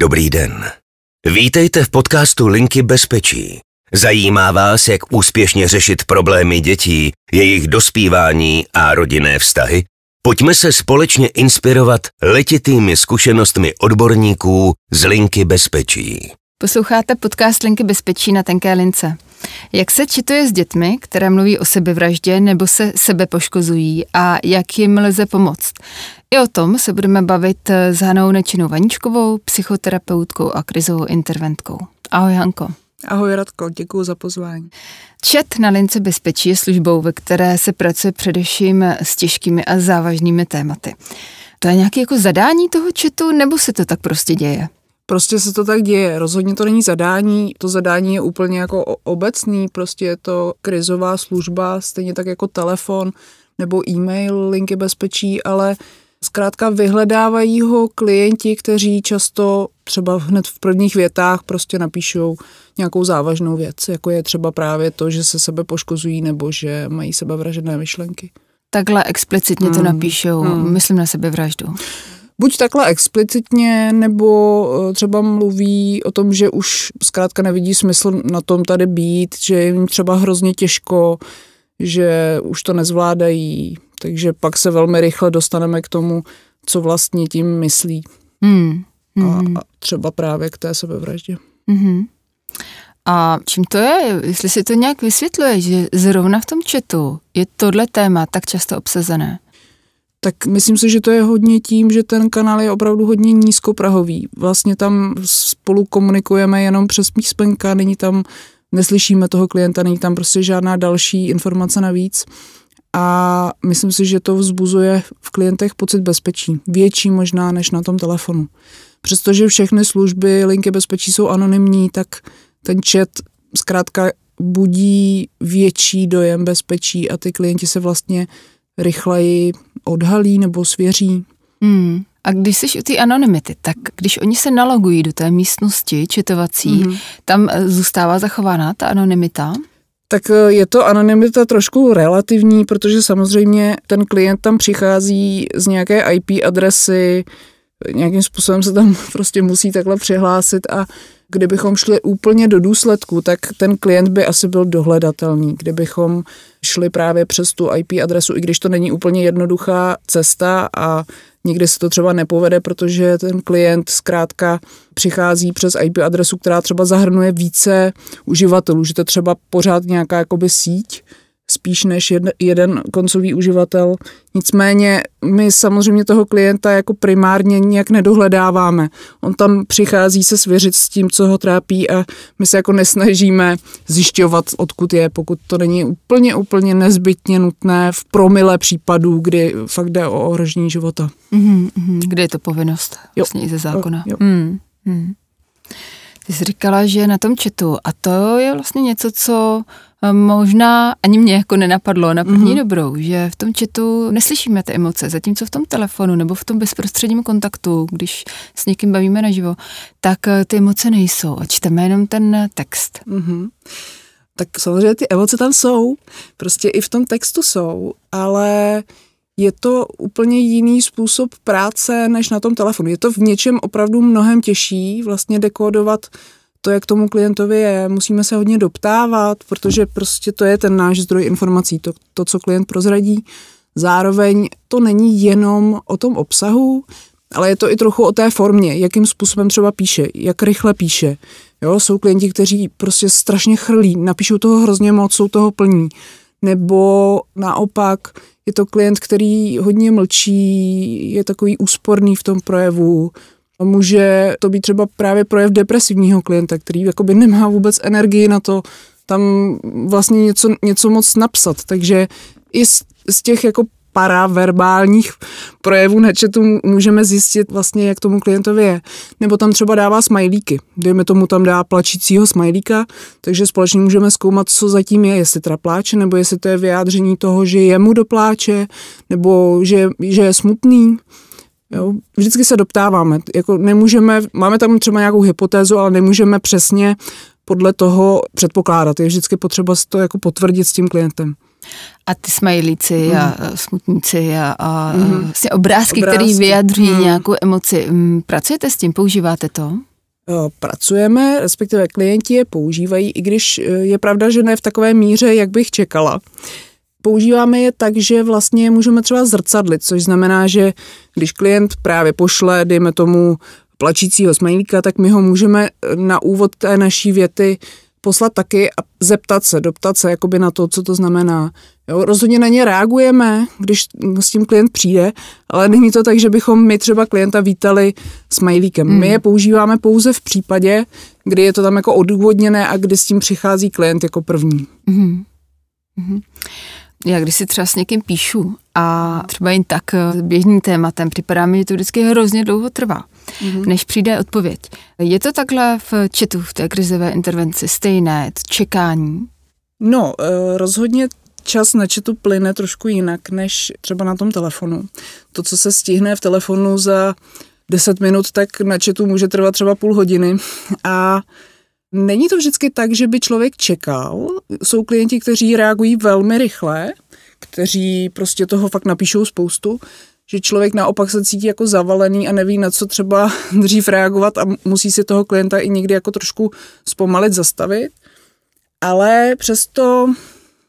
Dobrý den. Vítejte v podcastu Linky bezpečí. Zajímá vás, jak úspěšně řešit problémy dětí, jejich dospívání a rodinné vztahy? Pojďme se společně inspirovat letitými zkušenostmi odborníků z Linky bezpečí. Posloucháte podcast Linky bezpečí na tenké lince. Jak se čituje s dětmi, které mluví o sebevraždě nebo se sebe poškozují, a jak jim lze pomoct? I o tom se budeme bavit eh, s Hanou Nečinou Vaničkovou, psychoterapeutkou a krizovou interventkou. Ahoj Hanko. Ahoj Radko, děkuji za pozvání. Čet na lince bezpečí je službou, ve které se pracuje především s těžkými a závažnými tématy. To je nějaké jako zadání toho četu, nebo se to tak prostě děje? Prostě se to tak děje. Rozhodně to není zadání. To zadání je úplně jako obecný. Prostě je to krizová služba, stejně tak jako telefon nebo e-mail, linky bezpečí, ale Zkrátka vyhledávají ho klienti, kteří často třeba hned v prvních větách prostě napíšou nějakou závažnou věc, jako je třeba právě to, že se sebe poškozují nebo že mají sebevražené myšlenky. Takhle explicitně to hmm. napíšou, hmm. myslím na sebevraždu buď takhle explicitně, nebo eh, třeba mluví o tom, že už zkrátka nevidí smysl na tom tady být, že je jim třeba hrozně těžko, že už to nezvládají. Takže pak se velmi rychle dostaneme k tomu, co vlastně tím myslí. Hmm. Mm. A, hmm. a třeba právě k té sebevraždě. Mm-hmm. A čím to je, jestli si to nějak vysvětluje, že zrovna v tom četu je tohle téma tak často obsazené? tak myslím si, že to je hodně tím, že ten kanál je opravdu hodně nízkoprahový. Vlastně tam spolu komunikujeme jenom přes písmenka, není tam, neslyšíme toho klienta, není tam prostě žádná další informace navíc. A myslím si, že to vzbuzuje v klientech pocit bezpečí, větší možná než na tom telefonu. Přestože všechny služby linky bezpečí jsou anonymní, tak ten chat zkrátka budí větší dojem bezpečí a ty klienti se vlastně rychleji odhalí nebo svěří. Hmm. A když jsi u té anonymity, tak když oni se nalogují do té místnosti četovací, hmm tam eh, zůstává zachována ta anonymita? Tak eh, je to anonymita trošku relativní, protože samozřejmě ten klient tam přichází z nějaké IP adresy, nějakým způsobem se tam prostě musí takhle přihlásit a kdybychom šli úplně do důsledku, tak ten klient by asi byl dohledatelný. Kdybychom šli právě přes tu IP adresu, i když to není úplně jednoduchá cesta a nikdy se to třeba nepovede, protože ten klient zkrátka přichází přes IP adresu, která třeba zahrnuje více uživatelů, že to třeba pořád nějaká jakoby síť, spíš než jed, jeden koncový uživatel. Nicméně my samozřejmě toho klienta jako primárně nijak nedohledáváme. On tam přichází se svěřit s tím, co ho trápí a my se jako nesnažíme zjišťovat, odkud je, pokud to není úplně, úplně nezbytně nutné v promile případů, kdy fakt jde o ohrožení života. Mm-hmm, kde je to povinnost vlastně jo. i ze zákona. Jo. Mm, hmm Ty jsi říkala, že na tom četu a to je vlastně něco, co možná ani mě jako nenapadlo na první mm-hmm. dobrou, že v tom četu neslyšíme ty emoce, zatímco v tom telefonu nebo v tom bezprostředním kontaktu, když s někým bavíme naživo, tak eh, ty emoce nejsou a čteme jenom ten text. Mm-hmm tak samozřejmě ty emoce tam jsou, prostě i v tom textu jsou, ale je to úplně jiný způsob práce než na tom telefonu. Je to v něčem opravdu mnohem těžší vlastně dekodovat to, jak tomu klientovi je, musíme se hodně doptávat, protože prostě to je ten náš zdroj informací, to, to co klient prozradí. Zároveň to není jenom o tom obsahu, ale je to i trochu o té formě, jakým způsobem třeba píše, jak rychle píše. Jo, jsou klienti, kteří prostě strašně chrlí, napíšou toho hrozně moc, jsou toho plní. Nebo naopak je to klient, který hodně mlčí, je takový úsporný v tom projevu, Může to být třeba právě projev depresivního klienta, který jakoby nemá vůbec energii na to tam vlastně něco, něco moc napsat. Takže i z, z těch jako paraverbálních projevů na chatu můžeme zjistit vlastně, jak tomu klientovi je. Nebo tam třeba dává smajlíky. Dejme tomu, tam dá plačícího smajlíka, takže společně můžeme zkoumat, co zatím je, jestli teda pláče, nebo jestli to je vyjádření toho, že jemu dopláče, nebo že, že je smutný. Jo? Vždycky se doptáváme. Jako nemůžeme, máme tam třeba nějakou hypotézu, ale nemůžeme přesně podle toho předpokládat. Je vždycky potřeba to jako potvrdit s tím klientem. A ty smajlíci mm. a smutníci a, a mm. vlastně obrázky, obrázky. které vyjadřují mm. nějakou emoci. Mm, pracujete s tím? Používáte to? Pracujeme, respektive klienti je používají, i když e, je pravda, že ne v takové míře, jak bych čekala používáme je tak, že vlastně můžeme třeba zrcadlit, což znamená, že když klient právě pošle, dejme tomu, plačícího smajlíka, tak my ho můžeme eh, na úvod té naší věty poslat taky a zeptat se, doptat se jakoby na to, co to znamená. Jo, rozhodně na ně reagujeme, když s tím klient přijde, ale není to tak, že bychom my třeba klienta vítali s mailíkem. My hmm. je používáme pouze v případě, kdy je to tam jako odůvodněné a kdy s tím přichází klient jako první. Hmm. Hmm. Já když si třeba s někým píšu a třeba jen tak eh, běžným tématem, připadá mi, že to vždycky hrozně dlouho trvá, mm-hmm. než přijde odpověď. Je to takhle v četu, v té krizové intervenci stejné, čekání? No, eh, rozhodně čas na četu plyne trošku jinak, než třeba na tom telefonu. To, co se stihne v telefonu za 10 minut, tak na četu může trvat třeba půl hodiny a Není to vždycky tak, že by člověk čekal. Jsou klienti, kteří reagují velmi rychle, kteří prostě toho fakt napíšou spoustu, že člověk naopak se cítí jako zavalený a neví, na co třeba dřív reagovat a musí si toho klienta i někdy jako trošku zpomalit, zastavit. Ale přesto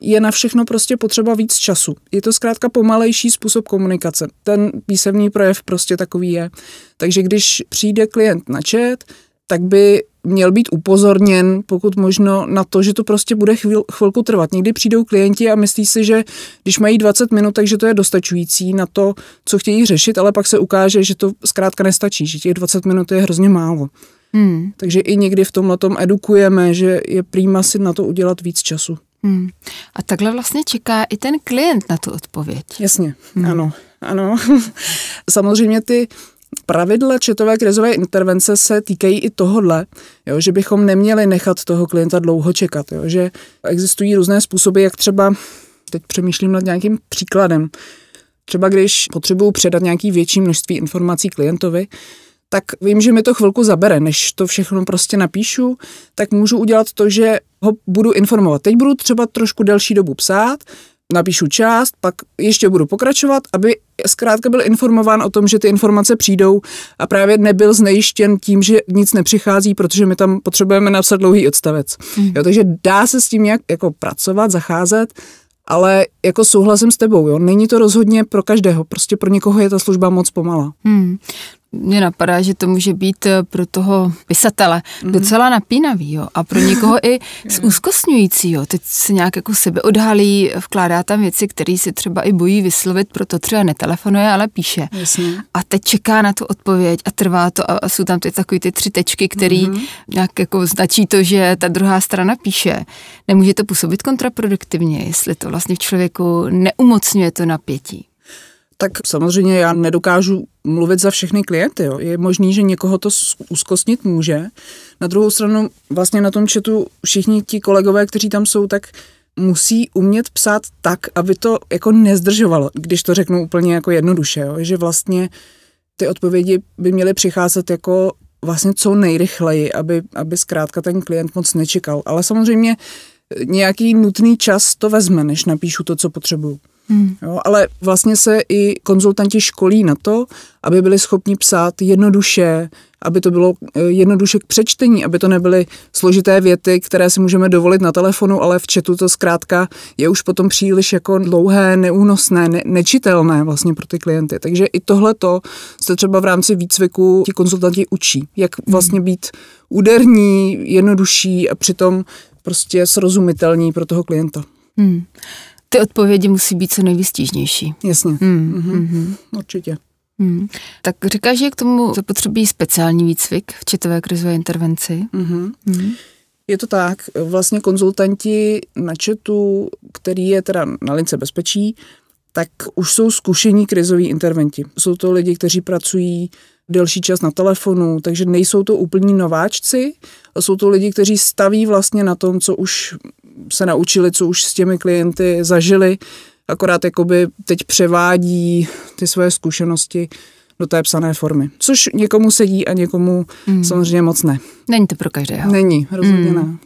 je na všechno prostě potřeba víc času. Je to zkrátka pomalejší způsob komunikace. Ten písemný projev prostě takový je. Takže když přijde klient na chat, tak by měl být upozorněn, pokud možno, na to, že to prostě bude chvíl, chvilku trvat. Někdy přijdou klienti a myslí si, že když mají 20 minut, takže to je dostačující na to, co chtějí řešit, ale pak se ukáže, že to zkrátka nestačí, že těch 20 minut je hrozně málo. Hmm. Takže i někdy v tomhle tom edukujeme, že je prýma si na to udělat víc času. Hmm. A takhle vlastně čeká i ten klient na tu odpověď. Jasně, hmm. ano. Ano. Samozřejmě ty pravidla četové krizové intervence se týkají i tohodle, jo, že bychom neměli nechat toho klienta dlouho čekat, jo, že existují různé způsoby, jak třeba, teď přemýšlím nad nějakým příkladem, třeba když potřebuju předat nějaký větší množství informací klientovi, tak vím, že mi to chvilku zabere, než to všechno prostě napíšu, tak můžu udělat to, že ho budu informovat. Teď budu třeba trošku delší dobu psát, napíšu část, pak ještě budu pokračovat, aby zkrátka byl informován o tom, že ty informace přijdou a právě nebyl znejištěn tím, že nic nepřichází, protože my tam potřebujeme napsat dlouhý odstavec. Mm. Jo, takže dá se s tím nějak jako pracovat, zacházet, ale jako souhlasím s tebou, jo. Není to rozhodně pro každého, prostě pro někoho je ta služba moc pomala. Hmm mě napadá, že to může být eh, pro toho pisatele mm-hmm. docela napínavý jo? a pro někoho i zúzkostňující. Mhm. Jo? Teď se nějak jako sebe odhalí, vkládá tam věci, které si třeba i bojí vyslovit, proto třeba netelefonuje, ale píše. Jasně. A teď čeká na tu odpověď a trvá to a, a jsou tam ty takové ty tři tečky, které mm-hmm. nějak jako značí to, že ta druhá strana píše. Nemůže to působit kontraproduktivně, jestli to vlastně v člověku neumocňuje to napětí tak samozřejmě já nedokážu mluvit za všechny klienty. Jo. Je možný, že někoho to uskostnit může. Na druhou stranu vlastně na tom četu všichni ti kolegové, kteří tam jsou, tak musí umět psát tak, aby to jako nezdržovalo, když to řeknu úplně jako jednoduše, jo. že vlastně ty odpovědi by měly přicházet jako vlastně co nejrychleji, aby, aby zkrátka ten klient moc nečekal. Ale samozřejmě nějaký nutný čas to vezme, než napíšu to, co potřebuju. Hmm. Jo, ale vlastně se i konzultanti školí na to, aby byli schopni psát jednoduše, aby to bylo eh, jednoduše k přečtení, aby to nebyly složité věty, které si můžeme dovolit na telefonu, ale v četu to zkrátka je už potom příliš jako dlouhé, neúnosné, ne- nečitelné vlastně pro ty klienty. Takže i tohle to se třeba v rámci výcviku ti konzultanti učí, jak hmm. vlastně být úderní, jednodušší a přitom prostě srozumitelní pro toho klienta. Hmm ty odpovědi musí být co nejvystížnější. Jasně, mm, mm-hmm. určitě. Mm. Tak říkáš, že k tomu zapotřebí speciální výcvik v četové krizové intervenci. Mm-hmm. mm Je to tak, vlastně konzultanti na četu, který je teda na lince bezpečí, tak už jsou zkušení krizoví interventi. Jsou to lidi, kteří pracují delší čas na telefonu, takže nejsou to úplní nováčci, jsou to lidi, kteří staví vlastně na tom, co už se naučili, co už s těmi klienty zažili, akorát jakoby teď převádí ty své zkušenosti do té psané formy. Což někomu sedí a někomu mm. samozřejmě moc ne. Není to pro každého. Není, rozhodně mm. ne.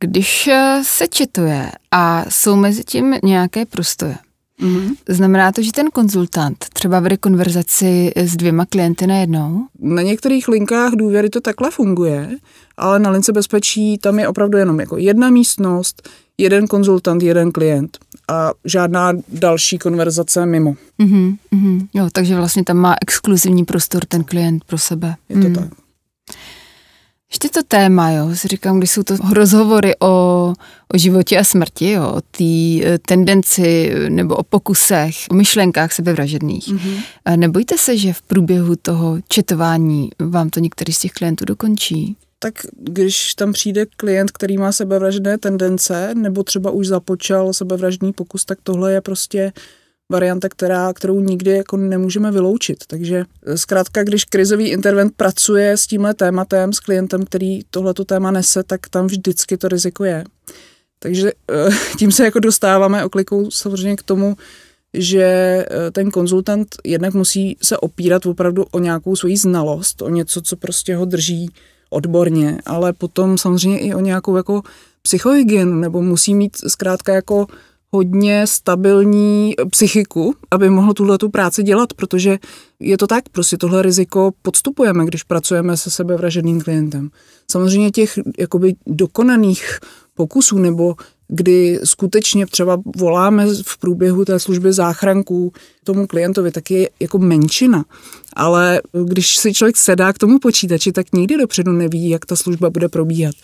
Když eh, se četuje a jsou mezi tím nějaké prostoje, Mm-hmm. Znamená to, že ten konzultant třeba vede konverzaci s dvěma klienty najednou? Na některých linkách důvěry to takhle funguje, ale na lince bezpečí tam je opravdu jenom jako jedna místnost, jeden konzultant, jeden klient a žádná další konverzace mimo. Mm-hmm, mm-hmm. Jo, takže vlastně tam má exkluzivní prostor ten klient pro sebe. Je to mm. tak ještě to téma, jo, si říkám, když jsou to rozhovory o, o životě a smrti, jo, o té e, tendenci nebo o pokusech, o myšlenkách sebevražedných. Mm-hmm. Nebojte se, že v průběhu toho četování vám to některý z těch klientů dokončí? tak když tam přijde klient, který má sebevražedné tendence, nebo třeba už započal sebevražedný pokus, tak tohle je prostě uh, varianta, která, kterou nikdy jako nemůžeme vyloučit. Takže eh, zkrátka, když krizový intervent pracuje s tímhle tématem, s klientem, který tohleto téma nese, tak tam vždycky to riziko je. Takže eh, tím se jako dostáváme oklikou samozřejmě k tomu, že eh, ten konzultant jednak musí se opírat opravdu o nějakou svoji znalost, o něco, co prostě ho drží odborně, ale potom samozřejmě i o nějakou jako psychohygienu, nebo musí mít zkrátka jako hodně stabilní psychiku, aby mohl tuhle tu práci dělat, protože je to tak, prostě tohle riziko podstupujeme, když pracujeme se sebevraženým klientem. Samozřejmě těch jakoby dokonaných pokusů nebo kdy skutečně třeba voláme v průběhu té služby záchranků tomu klientovi, tak je jako menšina. Ale když si člověk sedá k tomu počítači, tak nikdy dopředu neví, jak ta služba bude probíhat.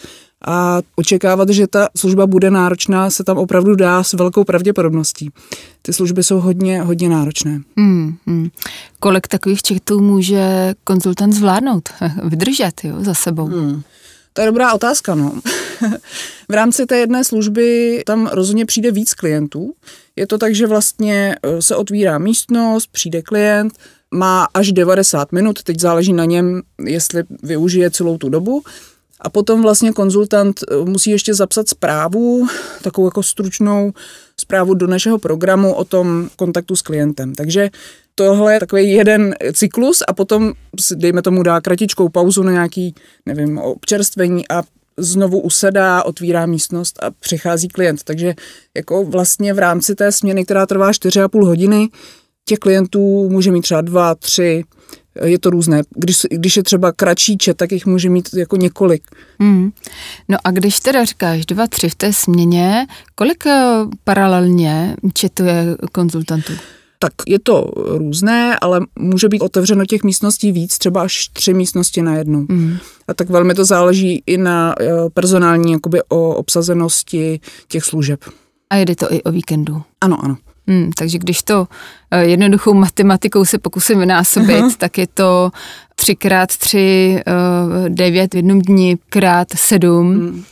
A očekávat, že ta služba bude náročná, se tam opravdu dá s velkou pravděpodobností. Ty služby jsou hodně, hodně náročné. Hmm, hmm. Kolik takových čektů může konzultant zvládnout, vydržet jo, za sebou? Hmm. To je dobrá otázka, no. v rámci té jedné služby tam rozhodně přijde víc klientů. Je to tak, že vlastně e, se otvírá místnost, přijde klient, má až 90 minut, teď záleží na něm, jestli využije celou tu dobu. A potom vlastně konzultant e, musí ještě zapsat zprávu, takovou jako stručnou zprávu do našeho programu o tom kontaktu s klientem. Takže tohle je takový jeden cyklus a potom, dejme tomu, dá kratičkou pauzu na nějaký, nevím, občerstvení a znovu usedá, otvírá místnost a přichází klient. Takže jako vlastně v rámci té směny, která trvá 4,5 hodiny, těch klientů může mít třeba dva, tři, je to různé. Když, když je třeba kratší čet, tak jich může mít jako několik. Hmm. No a když teda říkáš dva, tři v té směně, kolik eh, paralelně četuje konzultantů? Tak je to různé, ale může být otevřeno těch místností víc, třeba až tři místnosti na jednu. Mm. A tak velmi to záleží i na eh, personální jakoby o obsazenosti těch služeb. A jede to i o víkendu? Ano, ano. Hmm, takže když to eh, jednoduchou matematikou se pokusím vynásobit, uh-huh. tak je to 3 x 3, 9 v jednom dní, krát 7, hmm.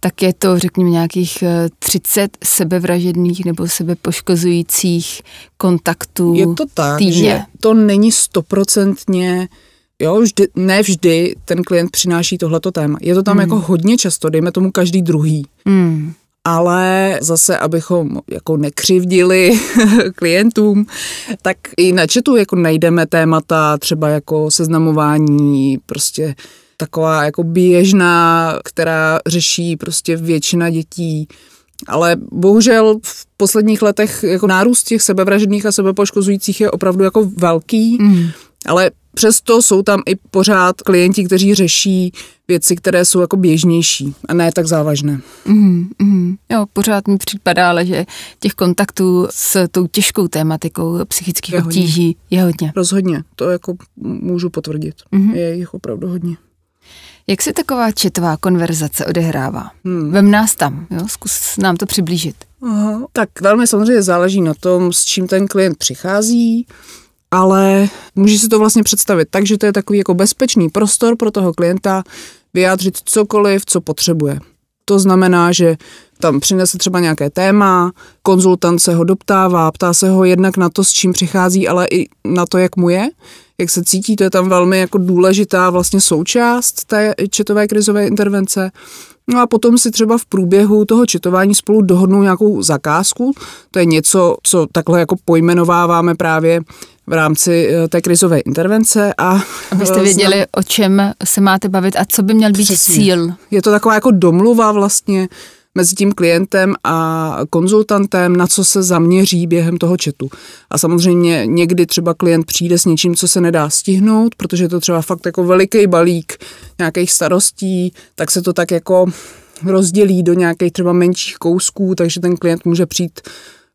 tak je to řekněme nějakých 30 eh, sebevražedných nebo sebepoškozujících kontaktů Je to tak, týdně. že to není stoprocentně Jo, vždy, ne vždy ten klient přináší tohleto téma. Je to tam hmm. jako hodně často, dejme tomu každý druhý. Hmm ale zase, abychom jako nekřivdili klientům, tak i na chatu jako najdeme témata třeba jako seznamování, prostě taková jako běžná, která řeší prostě většina dětí. Ale bohužel v posledních letech jako nárůst těch sebevražedných a sebepoškozujících je opravdu jako velký. Mm. Ale Přesto jsou tam i pořád klienti, kteří řeší věci, které jsou jako běžnější a ne tak závažné. Mm, mm. Jo, pořád mi připadá, ale že těch kontaktů s tou těžkou tématikou psychických obtíží hodně. je hodně. Rozhodně, to jako můžu potvrdit. Mm. Je jich opravdu hodně. Jak se taková četová konverzace odehrává? Hmm. Vem nás tam, jo? zkus nám to přiblížit. Aha. Tak velmi samozřejmě záleží na tom, s čím ten klient přichází, ale může si to vlastně představit tak, že to je takový jako bezpečný prostor pro toho klienta vyjádřit cokoliv, co potřebuje. To znamená, že tam přinese třeba nějaké téma, konzultant se ho doptává, ptá se ho jednak na to, s čím přichází, ale i na to, jak mu je, jak se cítí, to je tam velmi jako důležitá vlastně součást té četové krizové intervence. No a potom si třeba v průběhu toho četování spolu dohodnou nějakou zakázku. To je něco, co takhle jako pojmenováváme právě v rámci eh, té krizové intervence. A Abyste eh, vlastně- věděli, znam, o čem se máte bavit a co by měl být přesně. cíl. Je to taková jako domluva vlastně mezi tím klientem a konzultantem, na co se zaměří během toho četu. A samozřejmě někdy třeba klient přijde s něčím, co se nedá stihnout, protože je to třeba fakt jako veliký balík nějakých starostí, tak se to tak jako rozdělí do nějakých třeba menších kousků, takže ten klient může přijít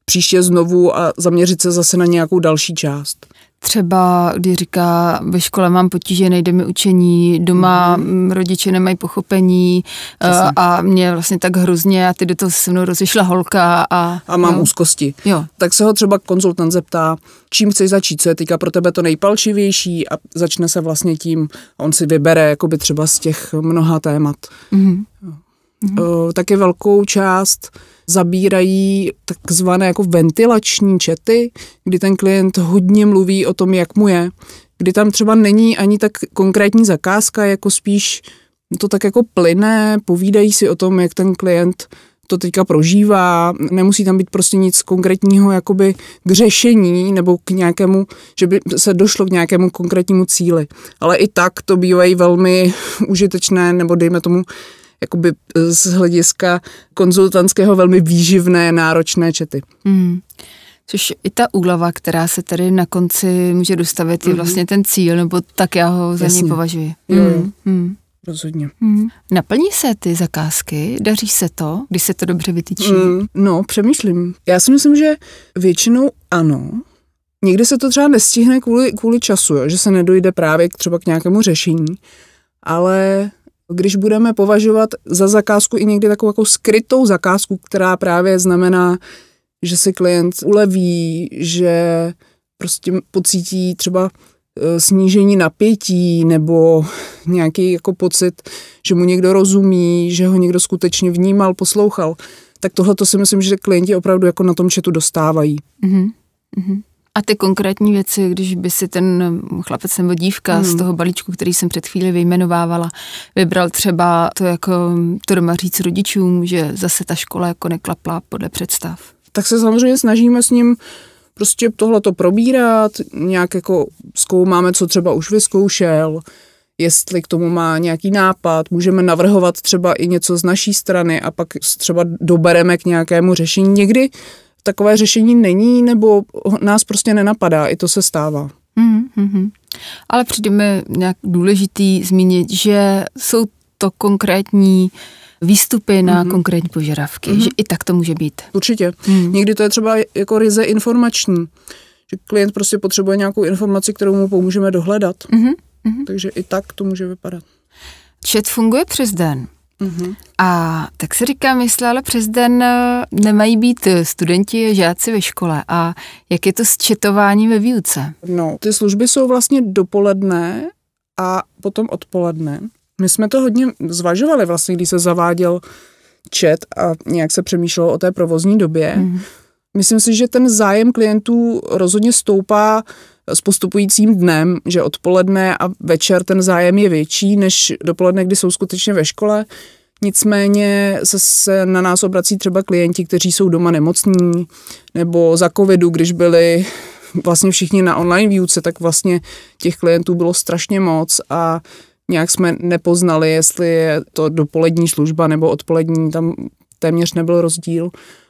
příště znovu a zaměřit se zase na nějakou další část. Třeba, když říká, ve škole mám potíže, nejde mi učení, doma mm. rodiče nemají pochopení a, eh, a mě vlastně tak hrozně a ty do toho se mnou rozešla holka. A, a mám no. úzkosti. Jo. Tak se ho třeba konzultant zeptá, čím chceš začít, co je teďka pro tebe to nejpalčivější a začne se vlastně tím, on si vybere jakoby třeba z těch mnoha témat. Mm. Jo. Mm-hmm. Taky velkou část zabírají takzvané jako ventilační čety, kdy ten klient hodně mluví o tom, jak mu je, kdy tam třeba není ani tak konkrétní zakázka, jako spíš to tak jako plyné, povídají si o tom, jak ten klient to teďka prožívá, nemusí tam být prostě nic konkrétního jakoby k řešení nebo k nějakému, že by se došlo k nějakému konkrétnímu cíli. Ale i tak to bývají velmi užitečné nebo dejme tomu jakoby eh, z hlediska konzultantského velmi výživné, náročné čety. Mm. Což i ta úlava, která se tady na konci může dostavit, mm je mhm. vlastně ten cíl, nebo tak já ho za ní považuji. Mm. Mm. Rozhodně. Mm. Naplní se ty zakázky? Daří se to, když se to dobře vytyčí? Mm. No, přemýšlím. Já si myslím, že většinou ano. Někdy se to třeba nestihne kvůli, kvůli času, jo? že se nedojde právě k, třeba k nějakému řešení, ale když budeme považovat za zakázku i někdy takovou jako skrytou zakázku, která právě znamená, že si klient uleví, že prostě pocítí třeba eh, snížení napětí nebo nějaký jako pocit, že mu někdo rozumí, že ho někdo skutečně vnímal, poslouchal, tak tohle to si myslím, že klienti opravdu jako na tom četu dostávají. Mm-hmm. Mm-hmm. A ty konkrétní věci, když by si ten chlapec nebo dívka hmm. z toho balíčku, který jsem před chvíli vyjmenovávala, vybral třeba to jako to doma říct rodičům, že zase ta škola jako neklapla podle představ. Tak se samozřejmě snažíme s ním prostě tohle to probírat, nějak jako zkoumáme, co třeba už vyzkoušel, jestli k tomu má nějaký nápad, můžeme navrhovat třeba i něco z naší strany a pak třeba dobereme k nějakému řešení. Někdy takové řešení není, nebo nás prostě nenapadá. I to se stává. Mm-hmm. Ale přijde mi nějak důležitý zmínit, že jsou to konkrétní výstupy na mm-hmm. konkrétní požadavky, mm-hmm. že i tak to může být. Určitě. Mm. Někdy to je třeba jako ryze informační, že klient prostě potřebuje nějakou informaci, kterou mu pomůžeme dohledat. Mm-hmm. Takže i tak to může vypadat. Čet funguje přes den. Mm-hmm. A tak se říkám, jestli ale přes den eh, nemají být eh, studenti, a žáci ve škole a jak je to s četováním ve výuce? No, ty služby jsou vlastně dopoledne a potom odpoledne. My jsme to hodně zvažovali vlastně, když se zaváděl čet a nějak se přemýšlelo o té provozní době. Mm-hmm. Myslím si, že ten zájem klientů rozhodně stoupá s postupujícím dnem, že odpoledne a večer ten zájem je větší než dopoledne, kdy jsou skutečně ve škole. Nicméně se, se na nás obrací třeba klienti, kteří jsou doma nemocní, nebo za covidu, když byli vlastně všichni na online výuce, tak vlastně těch klientů bylo strašně moc a nějak jsme nepoznali, jestli je to dopolední služba nebo odpolední, tam téměř nebyl rozdíl.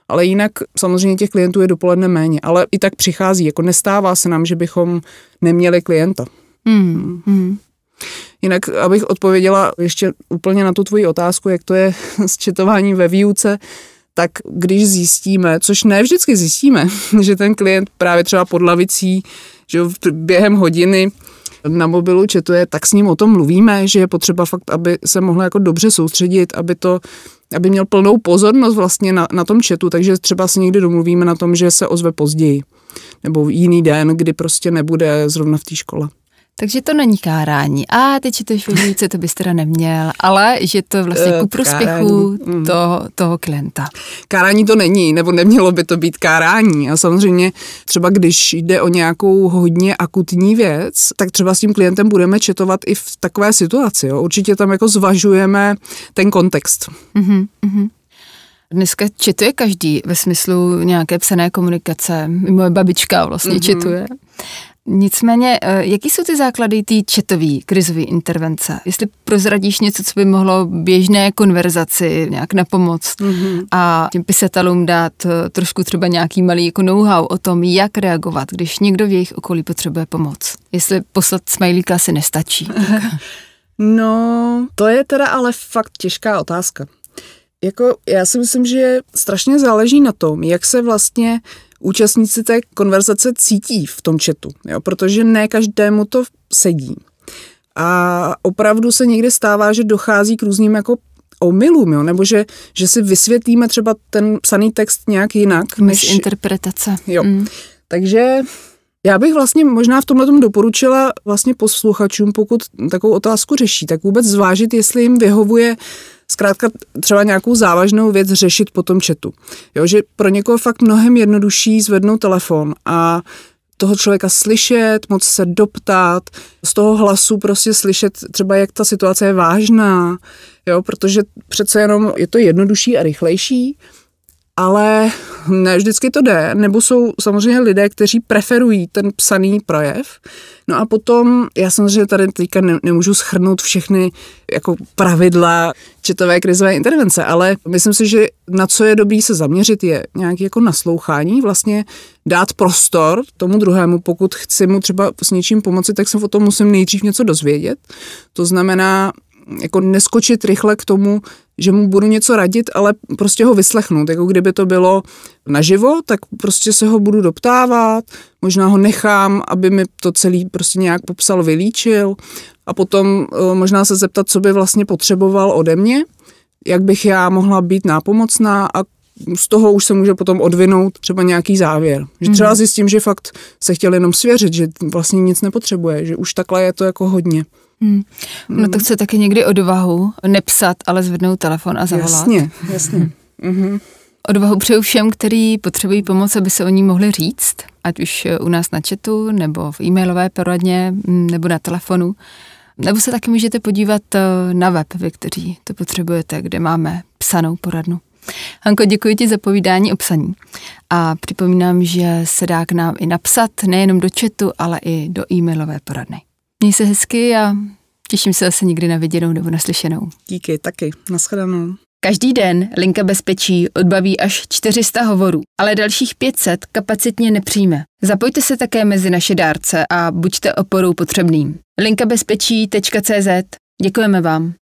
Ale jinak samozřejmě těch klientů je dopoledne méně, ale i tak přichází, jako nestává se nám, že bychom neměli klienta. Mm, mm. Jinak, abych odpověděla ještě úplně na tu tvoji otázku, jak to je s četováním ve výuce, tak když zjistíme, což ne vždycky zjistíme, že ten klient právě třeba pod lavicí, že během hodiny na mobilu četuje, tak s ním o tom mluvíme, že je potřeba fakt, aby se mohlo jako dobře soustředit, aby to aby měl plnou pozornost vlastně na, na tom chatu, takže třeba si někdy domluvíme na tom, že se ozve později nebo jiný den, kdy prostě nebude zrovna v té škole. Takže to není kárání. A teď je to šodující, to byste teda neměl, ale že to vlastně eh, ku prospěchu mhm. toho, toho klienta. Kárání to není, nebo nemělo by to být kárání. A samozřejmě třeba když jde o nějakou hodně akutní věc, tak třeba s tím klientem budeme četovat i v takové situaci. Jo. Určitě tam jako zvažujeme ten kontext. Mm-hmm, mm-hmm. Dneska četuje každý ve smyslu nějaké psané komunikace. moje babička vlastně mm-hmm. četuje. Nicméně, eh, jaký jsou ty základy té četové krizové intervence? Jestli prozradíš něco, co by mohlo běžné konverzaci nějak na pomoc mm-hmm. a těm pisatelům dát eh, trošku třeba nějaký malý jako know-how o tom, jak reagovat, když někdo v jejich okolí potřebuje pomoc. Jestli poslat smajlíka si nestačí. no, to je teda ale fakt těžká otázka. Jako já si myslím, že strašně záleží na tom, jak se vlastně uh, účastníci té konverzace cítí v tom chatu, jo, protože ne každému to sedí. A opravdu se někdy stává, že dochází k různým jako omylům, jo? nebo že, že si vysvětlíme třeba ten psaný text nějak jinak. Než interpretace. Jo. Mm. Takže já bych vlastně možná v tomhle doporučila vlastně posluchačům, pokud takovou otázku řeší, tak vůbec zvážit, jestli jim vyhovuje zkrátka třeba nějakou závažnou věc řešit po tom chatu. Jo, že pro někoho fakt mnohem jednodušší zvednout telefon a toho člověka slyšet, moc se doptat, z toho hlasu prostě slyšet třeba, jak ta situace je vážná, jo, protože přece jenom je to jednodušší a rychlejší, ale ne vždycky to jde, nebo jsou samozřejmě lidé, kteří preferují ten psaný projev. No a potom, já samozřejmě tady teďka ne, nemůžu schrnout všechny jako pravidla četové krizové intervence, ale myslím si, že na co je dobrý se zaměřit je nějaké jako naslouchání, vlastně dát prostor tomu druhému, pokud chci mu třeba s něčím pomoci, tak se o tom musím nejdřív něco dozvědět. To znamená jako neskočit rychle k tomu, že mu budu něco radit, ale prostě ho vyslechnout. Jako kdyby to bylo naživo, tak prostě se ho budu doptávat, možná ho nechám, aby mi to celý prostě nějak popsal, vylíčil a potom e, možná se zeptat, co by vlastně potřeboval ode mě, jak bych já mohla být nápomocná a z toho už se může potom odvinout třeba nějaký závěr. Že třeba mhm. zjistím, že fakt se chtěl jenom svěřit, že vlastně nic nepotřebuje, že už takhle je to jako hodně. Hmm. No hmm. to chce taky někdy odvahu nepsat, ale zvednout telefon a zavolat. Jasně, jasně. Mm-hmm. Odvahu přeju všem, kteří potřebují pomoc, aby se o ní mohli říct, ať už eh, u nás na chatu, nebo v e-mailové poradně, mm, nebo na telefonu. Nebo se taky můžete podívat eh, na web, vy, kteří to potřebujete, kde máme psanou poradnu. Hanko, děkuji ti za povídání o psaní. A připomínám, že se dá k nám i napsat, nejenom do chatu, ale i do e-mailové poradny. Měj se hezky a těším se zase někdy na viděnou nebo naslyšenou. Díky, taky. Naschledanou. Každý den linka bezpečí odbaví až 400 hovorů, ale dalších 500 kapacitně nepřijme. Zapojte se také mezi naše dárce a buďte oporou potřebným. linkabezpečí.cz Děkujeme vám.